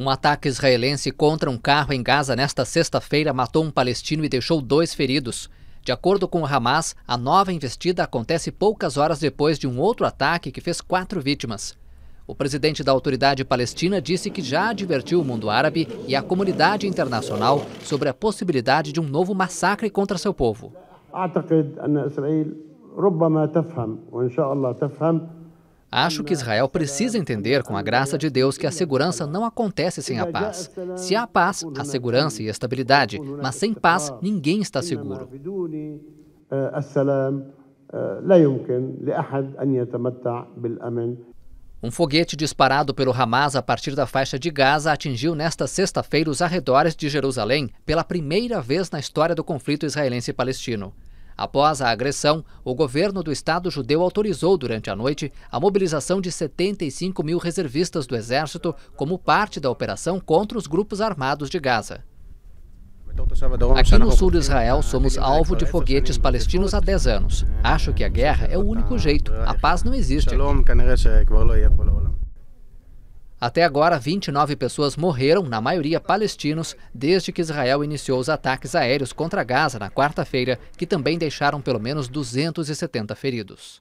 Um ataque israelense contra um carro em Gaza nesta sexta-feira matou um palestino e deixou dois feridos. De acordo com o Hamas, a nova investida acontece poucas horas depois de um outro ataque que fez quatro vítimas. O presidente da autoridade palestina disse que já advertiu o mundo árabe e a comunidade internacional sobre a possibilidade de um novo massacre contra seu povo. Acho que Israel precisa entender, com a graça de Deus, que a segurança não acontece sem a paz. Se há paz, há segurança e estabilidade, mas sem paz, ninguém está seguro. Um foguete disparado pelo Hamas a partir da faixa de Gaza atingiu nesta sexta-feira os arredores de Jerusalém pela primeira vez na história do conflito israelense-palestino. Após a agressão, o governo do Estado judeu autorizou durante a noite a mobilização de 75 mil reservistas do Exército como parte da operação contra os grupos armados de Gaza. Aqui no sul de Israel, somos alvo de foguetes palestinos há 10 anos. Acho que a guerra é o único jeito. A paz não existe. Aqui. Até agora, 29 pessoas morreram, na maioria palestinos, desde que Israel iniciou os ataques aéreos contra Gaza na quarta-feira, que também deixaram pelo menos 270 feridos.